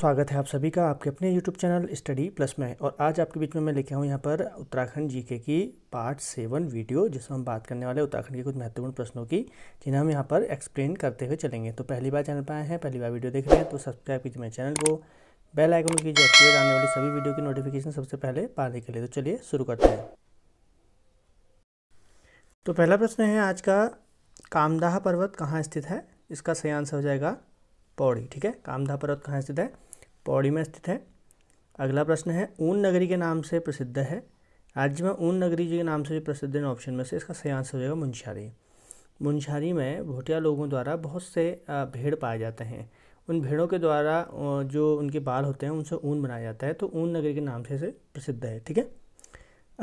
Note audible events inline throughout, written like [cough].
स्वागत है आप सभी का आपके अपने यूट्यूब चैनल स्टडी प्लस में और आज आपके बीच में मैं लेके आऊँ यहाँ पर उत्तराखंड जीके की पार्ट सेवन वीडियो जिसमें हम बात करने वाले उत्तराखंड के कुछ महत्वपूर्ण प्रश्नों की जिन्हें हम यहाँ पर एक्सप्लेन करते हुए चलेंगे तो पहली बार चैनल पर आए हैं पहली बार वीडियो देख रहे हैं तो सब्सक्राइब कीजिए मेरे चैनल को बेल आइकन को कीजिए एक्टिवेट आने वाली सभी वीडियो की नोटिफिकेशन सबसे पहले पाने के लिए तो चलिए शुरू करते हैं तो पहला प्रश्न है आज का कामदाह पर्वत कहाँ स्थित है इसका सही आंसर हो जाएगा पौड़ी ठीक है कामदाह पर्वत कहाँ स्थित है पौड़ी में स्थित है अगला प्रश्न है ऊन नगरी के नाम से प्रसिद्ध है राज्य में ऊन नगरी जी के नाम से प्रसिद्ध है ऑप्शन में से इसका सही आंसर हो जाएगा मुंशारी मुंशारी में भोटिया लोगों द्वारा बहुत से भेड़ पाए जाते हैं उन भेड़ों के द्वारा जो उनके बाल होते हैं उनसे ऊन बनाया जाता है तो ऊन नगरी के नाम से इसे प्रसिद्ध है ठीक है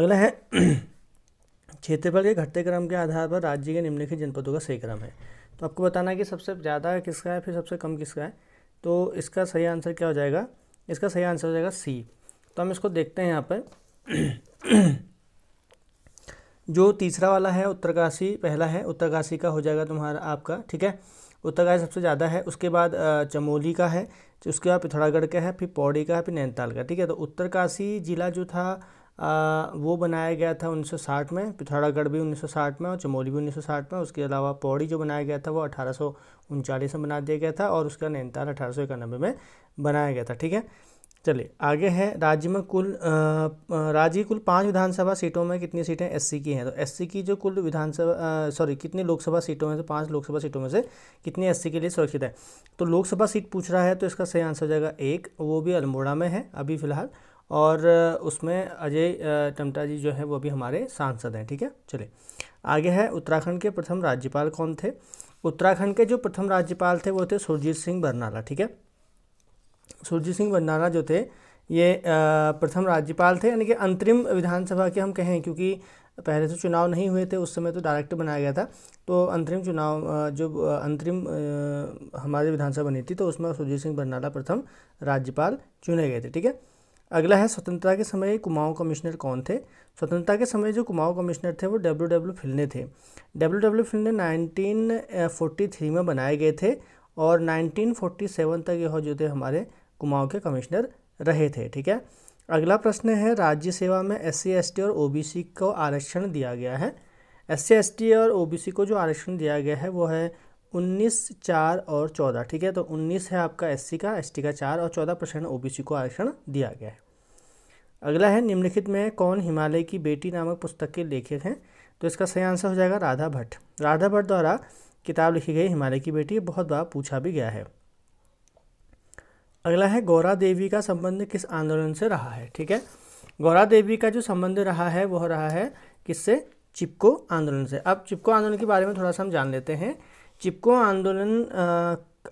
अगला है [clears throat] क्षेत्रफल के घटते क्रम के आधार पर राज्य के निम्नलिखित जनपदों का सही क्रम है तो आपको बताना है कि सबसे ज़्यादा किसका है फिर सबसे कम किसका है तो इसका सही आंसर क्या हो जाएगा इसका सही आंसर हो जाएगा सी तो हम इसको देखते हैं यहाँ पर [clears throat] जो तीसरा वाला है उत्तरकाशी पहला है उत्तरकाशी का हो जाएगा तुम्हारा आपका ठीक है उत्तरकाशी सबसे ज़्यादा है उसके बाद चमोली का है उसके बाद पिथौरागढ़ का है फिर पौड़ी का है फिर नैनीताल का ठीक है तो उत्तरकाशी ज़िला जो था आ, वो बनाया गया था 1960 में पिथौरागढ़ भी 1960 में और चमोली भी 1960 में उसके अलावा पौड़ी जो बनाया गया था वो अठारह में बना दिया गया था और उसका नैनीताल अठारह में बनाया गया था ठीक है चलिए आगे है राज्य में कुल राज्य कुल पांच विधानसभा सीटों में कितनी सीटें एससी की हैं तो एससी की जो कुल विधानसभा सॉरी कितनी लोकसभा सीटों में से पांच लोकसभा सीटों में से कितनी एससी के लिए सुरक्षित है तो लोकसभा सीट पूछ रहा है तो इसका सही आंसर हो जाएगा एक वो भी अल्मोड़ा में है अभी फिलहाल और उसमें अजय टमटा जी जो है वो भी हमारे सांसद हैं ठीक है चले आगे है उत्तराखंड के प्रथम राज्यपाल कौन थे उत्तराखंड के जो प्रथम राज्यपाल थे वो थे सुरजीत सिंह बरनाला ठीक है सुरजीत सिंह बरनाला जो थे ये प्रथम राज्यपाल थे यानी कि अंतरिम विधानसभा के हम कहें क्योंकि पहले से तो चुनाव नहीं हुए थे उस समय तो डायरेक्ट बनाया गया था तो अंतरिम चुनाव जो अंतरिम हमारी विधानसभा बनी थी तो उसमें सुरजीत सिंह बरनाला प्रथम राज्यपाल चुने गए थे ठीक है अगला है स्वतंत्रता के समय कुमाऊं कमिश्नर कौन थे स्वतंत्रता के समय जो कुमाऊं कमिश्नर थे वो डब्ल्यू डब्ल्यू फिल्ने थे डब्ल्यू डब्ल्यू फिल्ने थ्री में बनाए गए थे और 1947 तक यह जो थे हमारे कुमाऊं के कमिश्नर रहे थे ठीक है अगला प्रश्न है राज्य सेवा में एस सी और ओ को आरक्षण दिया गया है एस सी और ओ को जो आरक्षण दिया गया है वो है उन्नीस चार और चौदह ठीक है तो उन्नीस है आपका एस का एस का चार और चौदह परसेंट ओ को आरक्षण दिया गया है अगला है निम्नलिखित में कौन हिमालय की बेटी नामक पुस्तक के लेखक हैं तो इसका सही आंसर हो जाएगा राधा भट्ट राधा भट्ट द्वारा किताब लिखी गई हिमालय की बेटी बहुत बार पूछा भी गया है अगला है गौरा देवी का संबंध किस आंदोलन से रहा है ठीक है गौरा देवी का जो संबंध रहा है वह रहा है किससे चिपको आंदोलन से अब चिपको आंदोलन के बारे में थोड़ा सा हम जान लेते हैं चिपको आंदोलन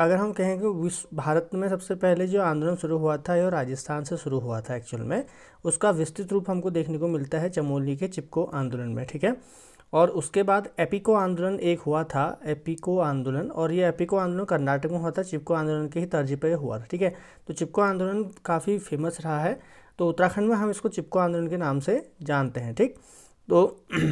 अगर हम कहें कि विश्व भारत में सबसे पहले जो आंदोलन शुरू हुआ था यह राजस्थान से शुरू हुआ था एक्चुअल में उसका विस्तृत रूप हमको देखने को मिलता है चमोली के चिपको आंदोलन में ठीक है और उसके बाद एपिको आंदोलन एक हुआ था एपिको आंदोलन और ये एपिको आंदोलन कर्नाटक में हुआ था चिपको आंदोलन के ही तर्ज पर हुआ था ठीक है तो चिपको आंदोलन काफ़ी फेमस रहा है तो उत्तराखंड में हम इसको चिपको आंदोलन के नाम से जानते हैं ठीक तो [clears throat]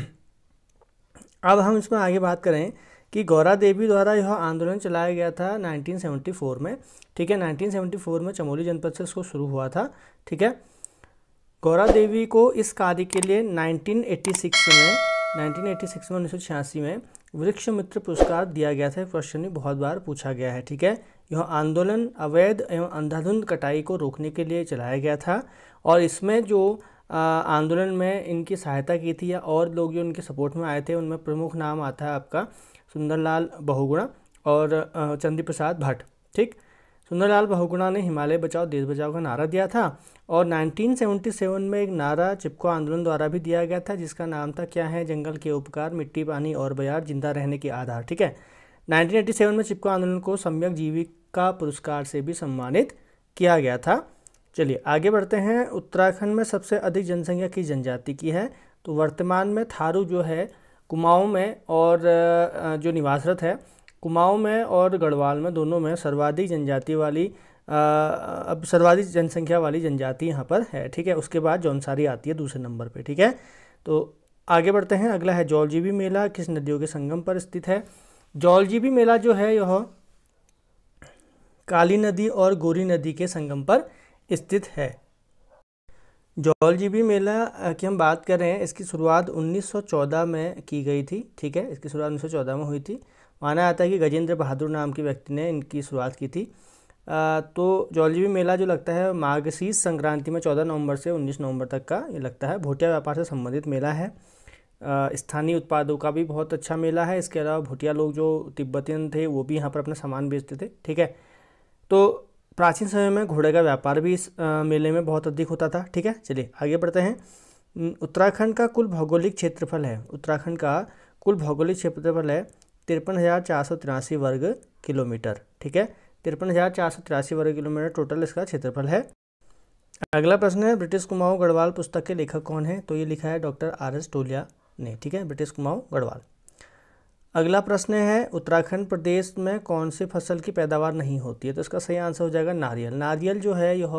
अब हम इसमें आगे बात करें कि गौरा देवी द्वारा यह आंदोलन चलाया गया था 1974 में ठीक है 1974 में चमोली जनपद से इसको शुरू हुआ था ठीक है गौरा देवी को इस कार्य के लिए 1986 में 1986 में उन्नीस में वृक्ष मित्र पुरस्कार दिया गया था क्वेश्चन भी बहुत बार पूछा गया है ठीक है यह आंदोलन अवैध एवं अंधाधुंध कटाई को रोकने के लिए चलाया गया था और इसमें जो आंदोलन में इनकी सहायता की थी या और लोग जो इनके सपोर्ट में आए थे उनमें प्रमुख नाम आता है आपका सुंदरलाल बहुगुणा और चंदी प्रसाद भट्ट ठीक सुंदरलाल बहुगुणा ने हिमालय बचाओ देश बचाओ का नारा दिया था और 1977 में एक नारा चिपको आंदोलन द्वारा भी दिया गया था जिसका नाम था क्या है जंगल के उपकार मिट्टी पानी और बयार जिंदा रहने के आधार ठीक है 1987 में चिपको आंदोलन को सम्यक जीविका पुरस्कार से भी सम्मानित किया गया था चलिए आगे बढ़ते हैं उत्तराखंड में सबसे अधिक जनसंख्या किस जनजाति की है तो वर्तमान में थारू जो है कुमाऊँ में और जो निवासरत है कुमाऊँ में और गढ़वाल में दोनों में सर्वाधिक जनजाति वाली अब सर्वाधिक जनसंख्या वाली जनजाति यहाँ पर है ठीक है उसके बाद जौनसारी आती है दूसरे नंबर पे ठीक है तो आगे बढ़ते हैं अगला है जौलजीवी मेला किस नदियों के संगम पर स्थित है जौलजीवी मेला जो है यह काली नदी और गोरी नदी के संगम पर स्थित है जौल जीबी मेला की हम बात कर रहे हैं इसकी शुरुआत 1914 में की गई थी ठीक है इसकी शुरुआत 1914 में हुई थी माना जाता है कि गजेंद्र बहादुर नाम के व्यक्ति ने इनकी शुरुआत की थी आ, तो जीबी मेला जो लगता है मार्गशी संक्रांति में 14 नवंबर से 19 नवंबर तक का ये लगता है भोटिया व्यापार से संबंधित मेला है स्थानीय उत्पादों का भी बहुत अच्छा मेला है इसके अलावा भुटिया लोग जो तिब्बतियन थे वो भी यहाँ पर अपना सामान बेचते थे ठीक है तो प्राचीन समय में घोड़े का व्यापार भी इस मेले में बहुत अधिक होता था ठीक है चलिए आगे बढ़ते हैं उत्तराखंड का कुल भौगोलिक क्षेत्रफल है उत्तराखंड का कुल भौगोलिक क्षेत्रफल है तिरपन हज़ार चार सौ तिरासी वर्ग किलोमीटर ठीक है तिरपन हज़ार चार सौ तिरासी वर्ग किलोमीटर टोटल इसका क्षेत्रफल है अगला प्रश्न है ब्रिटिश कुमाऊं गढ़वाल पुस्तक के लेखक कौन है तो ये लिखा है डॉक्टर आर एस टोलिया ने ठीक है ब्रिटिश कुमाऊं गढ़वाल अगला प्रश्न है उत्तराखंड प्रदेश में कौन सी फसल की पैदावार नहीं होती है तो इसका सही आंसर हो जाएगा नारियल नारियल जो है यह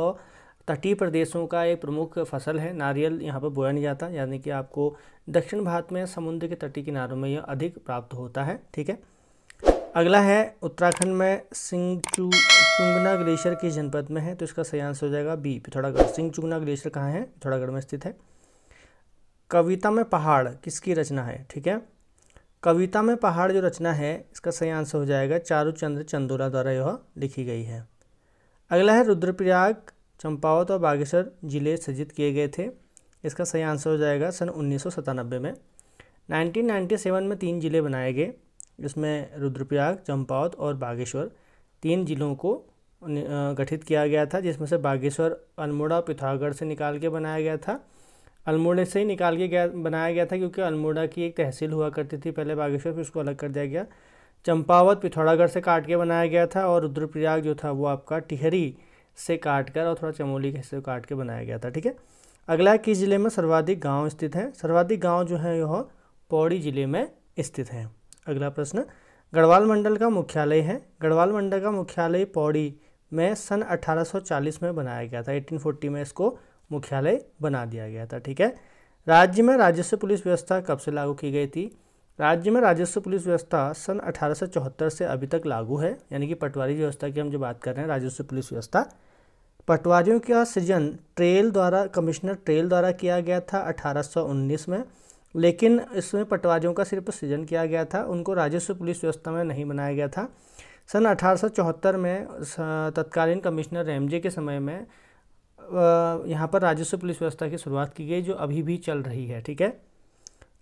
तटीय प्रदेशों का एक प्रमुख फसल है नारियल यहाँ पर बोया नहीं जाता यानी कि आपको दक्षिण भारत में समुद्र के तटीय किनारों में यह अधिक प्राप्त होता है ठीक है अगला है उत्तराखंड में सिंह चू चुंगना ग्लेशियर किस जनपद में है तो इसका सही आंसर हो जाएगा बी पिथौरागढ़ सिंह चुंगना ग्लेशियर कहाँ है पिथौरागढ़ में स्थित है कविता में पहाड़ किसकी रचना है ठीक है कविता में पहाड़ जो रचना है इसका सही आंसर हो जाएगा चारू चंद्र चंदोला द्वारा यह लिखी गई है अगला है रुद्रप्रयाग चंपावत और बागेश्वर जिले सृजित किए गए थे इसका सही आंसर हो जाएगा सन उन्नीस में 1997 में तीन जिले बनाए गए जिसमें रुद्रप्रयाग चंपावत और बागेश्वर तीन जिलों को गठित किया गया था जिसमें से बागेश्वर अल्मोड़ा पिथौरागढ़ से निकाल के बनाया गया था अल्मोड़ा से ही निकाल के गया बनाया गया था क्योंकि अल्मोड़ा की एक तहसील हुआ करती थी पहले बागेश्वर फिर उसको अलग कर दिया गया चंपावत पिथौरागढ़ से काट के बनाया गया था और रुद्रप्रयाग जो था वो आपका टिहरी से काट कर और थोड़ा चमोली के हिस्से को काट के बनाया गया था ठीक है अगला किस जिले में सर्वाधिक गांव स्थित है सर्वाधिक गांव जो है यह पौड़ी जिले में स्थित है अगला प्रश्न गढ़वाल मंडल का मुख्यालय है गढ़वाल मंडल का मुख्यालय पौड़ी में सन 1840 में बनाया गया था 1840 में इसको मुख्यालय बना दिया गया था ठीक है राज्य में राजस्व पुलिस व्यवस्था कब से लागू की गई थी राज्य में राजस्व पुलिस व्यवस्था सन अठारह से अभी तक लागू है यानी कि पटवारी व्यवस्था की हम जो बात कर रहे हैं राजस्व पुलिस व्यवस्था पटवारियों का सृजन ट्रेल द्वारा कमिश्नर ट्रेल द्वारा किया गया था 1819 में लेकिन इसमें पटवारियों का सिर्फ सृजन किया गया था उनको राजस्व पुलिस व्यवस्था में नहीं बनाया गया था सन 1874 में तत्कालीन कमिश्नर रेमजे के समय में यहाँ पर राजस्व पुलिस व्यवस्था की शुरुआत की गई जो अभी भी चल रही है ठीक है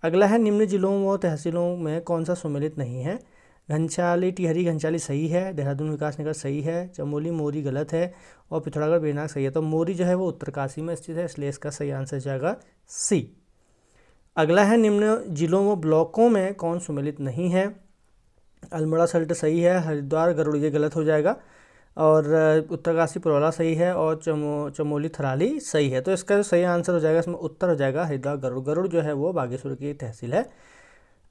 अगला है निम्न जिलों व तहसीलों में कौन सा सम्मिलित नहीं है घंचाली टिहरी घंचाली सही है देहरादून विकास नगर सही है चमोली मोरी गलत है और पिथौरागढ़ बेनाग सही है तो मोरी जो है वो उत्तरकाशी में स्थित है इसलिए इसका सही आंसर जाएगा सी अगला है निम्न जिलों व ब्लॉकों में कौन सम्मिलित नहीं है अल्मोड़ा सल्ट सही है हरिद्वार गरुड़ ये गलत हो जाएगा और उत्तरकाशी पुरौला सही है और चमो चमोली थराली सही है तो इसका जो सही आंसर हो जाएगा इसमें उत्तर हो जाएगा हरिद्वार गरुड़ गरुड़ जो है वो बागेश्वर की तहसील है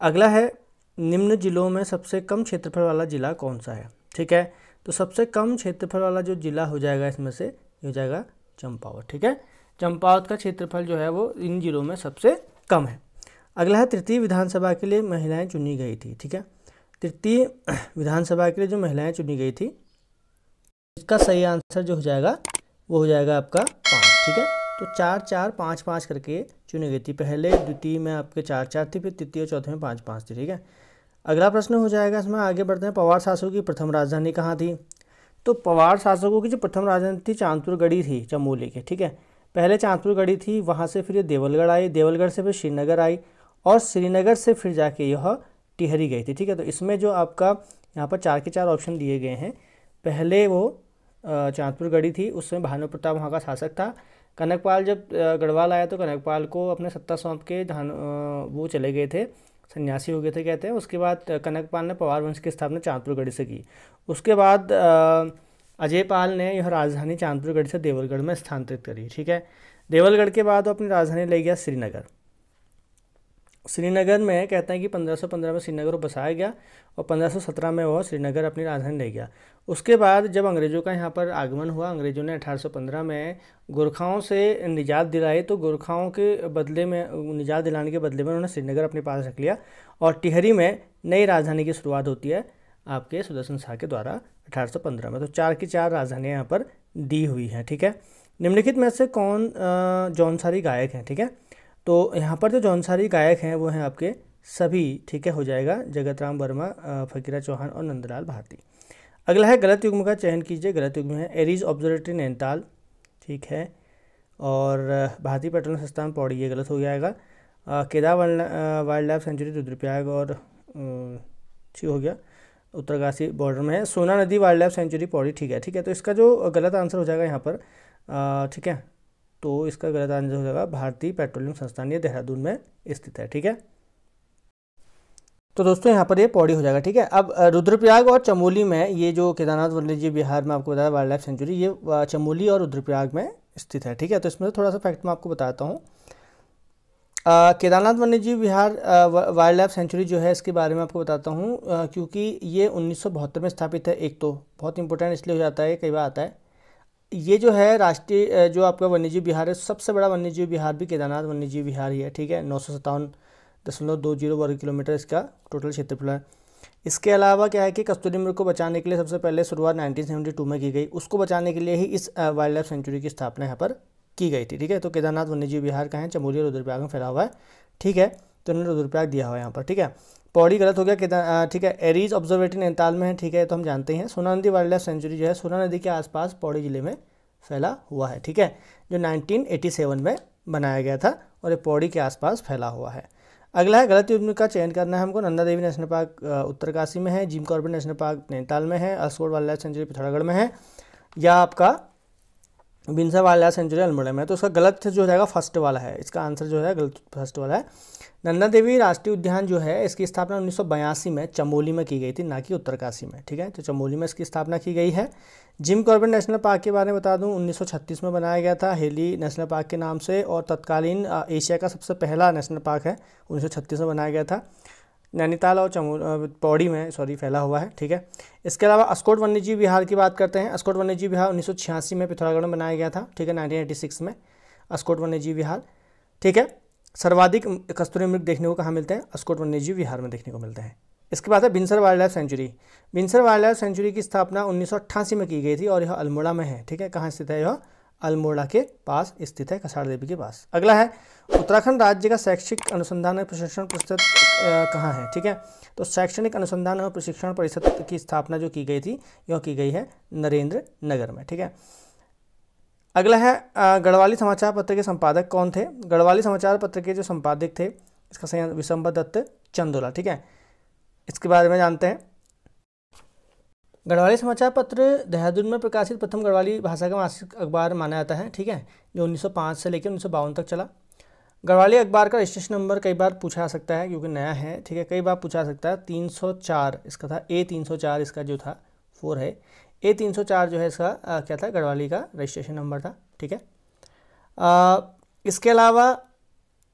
अगला है निम्न जिलों में सबसे कम क्षेत्रफल वाला ज़िला कौन सा है ठीक है तो सबसे कम क्षेत्रफल वाला जो ज़िला हो जाएगा इसमें से हो जाएगा चंपावत ठीक है चंपावत का क्षेत्रफल जो है वो इन जिलों में सबसे कम है अगला है तृतीय विधानसभा के लिए महिलाएं चुनी गई थी ठीक है तृतीय विधानसभा के लिए जो महिलाएं चुनी गई थी इसका सही आंसर जो हो जाएगा वो हो जाएगा आपका पाँच ठीक है तो चार चार पाँच पाँच करके चुनी गई थी पहले द्वितीय में आपके चार चार थी फिर तृतीय और चौथे में पाँच पाँच थी ठीक है अगला प्रश्न हो जाएगा इसमें आगे बढ़ते हैं पवार शासकों की प्रथम राजधानी कहाँ थी तो पवार शासकों की जो प्रथम राजधानी थी चांदपुरगढ़ी थी चमोली के ठीक है पहले चांदपुरगढ़ी थी वहाँ से फिर ये देवलगढ़ आई देवलगढ़ से फिर श्रीनगर आई और श्रीनगर से फिर जाके यह टिहरी गई थी ठीक है तो इसमें जो आपका यहाँ पर चार के चार ऑप्शन दिए गए हैं पहले वो चाँदपुर गढ़ी थी उस समय भानु प्रताप वहाँ का शासक था कनकपाल जब गढ़वाल आया तो कनकपाल को अपने सत्ता सौंप के धान वो चले गए थे सन्यासी हो गए थे कहते हैं उसके बाद कनकपाल ने पवार वंश की स्थापना चाँदपुर गढ़ी से की उसके बाद अजय पाल ने यह राजधानी गढ़ी से देवलगढ़ में स्थानांतरित करी ठीक है देवलगढ़ के बाद वो अपनी राजधानी ले गया श्रीनगर श्रीनगर में कहते हैं कि 1515 में श्रीनगर को बसाया गया और 1517 में वह श्रीनगर अपनी राजधानी ले गया उसके बाद जब अंग्रेज़ों का यहाँ पर आगमन हुआ अंग्रेज़ों ने 1815 में गोरखाओं से निजात दिलाई तो गोरखाओं के बदले में निजात दिलाने के बदले में उन्होंने श्रीनगर अपने पास रख लिया और टिहरी में नई राजधानी की शुरुआत होती है आपके सुदर्शन शाह के द्वारा पंद्रह में तो चार की चार राजधानियाँ यहाँ पर दी हुई हैं ठीक है निम्नलिखित में से कौन जौनसारी गायक हैं ठीक है थीके? तो यहाँ पर जो जौनसारी गायक हैं वो हैं आपके सभी ठीक है हो जाएगा जगत राम वर्मा फकीरा चौहान और नंदलाल भारती अगला है गलत युग्म का चयन कीजिए गलत युग्म है एरीज ऑब्जर्वेटरी नैनताल ठीक है और भारतीय पेट्रोल संस्थान पौड़ी ये गलत हो जाएगा Kedar wild life sanctuary Rudraprayag और ठीक हो गया उत्तरकाशी बॉर्डर में है सोना नदी वाइल्ड लाइफ सेंचुरी पौड़ी ठीक है ठीक है तो इसका जो गलत आंसर हो जाएगा यहाँ पर ठीक है तो इसका गलत आंसर हो जाएगा भारतीय पेट्रोलियम संस्थान ये देहरादून में स्थित है ठीक है तो दोस्तों यहाँ पर ये पौड़ी हो जाएगा ठीक है अब रुद्रप्रयाग और चमोली में ये जो केदारनाथ वन्य जीव बिहार में आपको बताया वाइल्ड लाइफ सेंचुरी ये चमोली और रुद्रप्रयाग में स्थित है ठीक है तो इसमें थोड़ा सा फैक्ट मैं आपको बताता हूँ केदारनाथ वन्य जीव वाइल्ड लाइफ सेंचुरी जो है इसके बारे में आपको बताता हूँ क्योंकि ये उन्नीस में स्थापित है एक तो बहुत इंपॉर्टेंट इसलिए हो जाता है कई बार आता है ये जो है राष्ट्रीय जो आपका वन्यजीव बिहार है सबसे बड़ा वन्यजीव बिहार भी केदारनाथ वन्यजीव बिहार ही है ठीक है नौ दशमलव दो जीरो वर्ग किलोमीटर इसका टोटल क्षेत्रफल है इसके अलावा क्या है कि कस्तूरी मृग को बचाने के लिए सबसे पहले शुरुआत 1972 में की गई उसको बचाने के लिए ही इस वाइल्ड लाइफ सेंचुरी की स्थापना यहाँ पर की गई थी ठीक है तो केदारनाथ वन्यजीव बिहार का है चमोली रुद्रप्रयाग में फैला हुआ है ठीक है तो उन्होंने रुद्रप्रयाग दिया हुआ है यहाँ पर ठीक है पौड़ी गलत हो गया केदार ठीक है एरीज ऑब्जर्वेटरी नैनीताल में है ठीक है तो हम जानते हैं सोना नदी वाइल्ड लाइफ सेंचुरी जो है सोना नदी के आसपास पौड़ी जिले में फैला हुआ है ठीक है जो 1987 में बनाया गया था और ये पौड़ी के आसपास फैला हुआ है अगला है गलत युद्ध का चयन करना है हमको नंदा देवी नेशनल पार्क उत्तरकाशी में है Jim Corbett national park Nainital में है असोर वाइल्ड लाइफ सेंचुरी पिथौरागढ़ में है या आपका बिन्सा वाला सेंचुरी अल्मोडम है तो उसका गलत जो हो जाएगा फर्स्ट वाला है इसका आंसर जो है गलत फर्स्ट वाला है नंदा देवी राष्ट्रीय उद्यान जो है इसकी स्थापना उन्नीस में चमोली में की गई थी ना कि उत्तरकाशी में ठीक है तो चमोली में इसकी स्थापना की गई है जिम कॉर्बेट नेशनल पार्क के बारे में बता दूं 1936 में बनाया गया था हेली नेशनल पार्क के नाम से और तत्कालीन एशिया का सबसे पहला नेशनल पार्क है 1936 में बनाया गया था नैनीताल और चमो पौड़ी में सॉरी फैला हुआ है ठीक है इसके अलावा अस्कोट वन्यजीव विहार की बात करते हैं अस्कोट वन्यजीव विहार उन्नीस में पिथौरागढ़ में बनाया गया था ठीक है नाइनटीन में अस्कोट वन्यजीव विहार ठीक है सर्वाधिक कस्तूरी मृग देखने को कहाँ मिलते हैं अस्कोट वन्यजीव विहार में देखने को मिलते हैं इसके बाद है Binsar wild life sanctuary Binsar wild life sanctuary की स्थापना उन्नीस में की गई थी और यह अल्मोड़ा में है ठीक है कहाँ स्थित है यह अल्मोड़ा के पास स्थित है कसाड़ देवी के पास अगला है उत्तराखंड राज्य का शैक्षिक अनुसंधान एवं प्रशिक्षण परिषद कहाँ है ठीक है तो शैक्षणिक अनुसंधान एवं प्रशिक्षण परिषद की स्थापना जो की गई थी यह की गई है नरेंद्र नगर में ठीक है अगला है गढ़वाली समाचार पत्र के संपादक कौन थे गढ़वाली समाचार पत्र के जो संपादक थे इसका संयंत्र विशंबर दत्त चंदोला ठीक है इसके बारे में जानते हैं गढ़वाली समाचार पत्र देहरादून में प्रकाशित प्रथम गढ़वाली भाषा का मासिक अखबार माना जाता है ठीक है जो 1905 से लेकर उन्नीस तक चला गढ़वाली अखबार का रजिस्ट्रेशन नंबर कई बार पूछा जा सकता है क्योंकि नया है ठीक है कई बार पूछा जा सकता है 304 इसका था ए 304 इसका जो था फोर है ए 304 जो है इसका आ, क्या था गढ़वाली का रजिस्ट्रेशन नंबर था ठीक है आ, इसके अलावा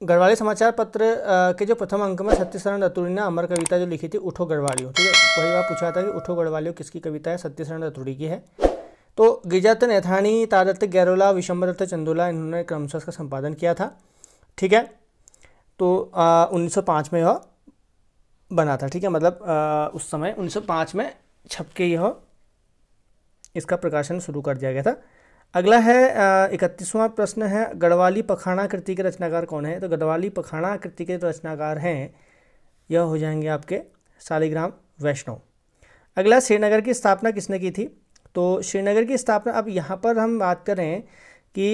गढ़वाली समाचार पत्र के जो प्रथम अंक में सत्यशरण शरण ने अमर कविता जो लिखी थी उठो गढ़वालियों ठीक है वही बार पूछा था कि उठो गढ़वालियों किसकी कविता है सत्यशरण शरण की है तो गिजात ऐथाणी तादत्त गैरोला विशंबरदत्त चंदोला इन्होंने क्रमशः इसका संपादन किया था ठीक है तो उन्नीस में यह बना था ठीक है मतलब आ, उस समय उन्नीस में छप के यह इसका प्रकाशन शुरू कर दिया गया था अगला है इकतीसवां प्रश्न है गढ़वाली पखाना कृति के रचनाकार कौन है तो गढ़वाली पखाना कृति के रचनाकार हैं यह हो जाएंगे आपके शालिग्राम वैष्णव अगला श्रीनगर की स्थापना किसने की थी तो श्रीनगर की स्थापना अब यहाँ पर हम बात करें कि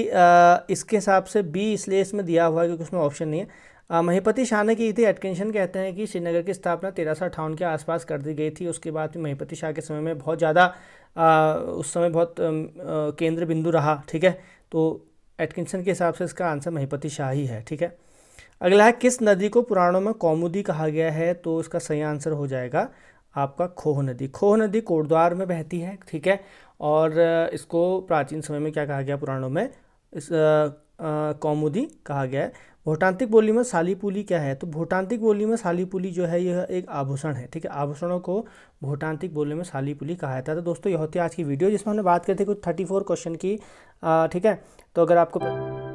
इसके हिसाब से बी इसलिए इसमें दिया हुआ है क्योंकि उसमें ऑप्शन नहीं है महीपति शाह ने की थी एटकेंशन कहते हैं कि श्रीनगर की स्थापना तेरह सौ अट्ठावन के आसपास कर दी गई थी उसके बाद भी महीपति शाह के समय में बहुत ज़्यादा उस समय बहुत केंद्र बिंदु रहा ठीक है तो एटकिंसन के हिसाब से इसका आंसर महीपति शाह ही है ठीक है अगला है किस नदी को पुराणों में कौमुदी कहा गया है तो इसका सही आंसर हो जाएगा आपका खोह नदी खोह नदी कोटद्वार में बहती है ठीक है और इसको प्राचीन समय में क्या कहा गया पुराणों में इस कौमुदी कहा गया है भोटांतिक बोली में सालीपुली क्या है तो भोटांतिक बोली में सालीपुली जो है यह एक आभूषण है ठीक है आभूषणों को भोटांतिक बोली में सालीपुली कहा जाता है तो दोस्तों यह होती है आज की वीडियो जिसमें हमने बात करी थी कुछ थर्टी फोर क्वेश्चन की ठीक है तो अगर आपको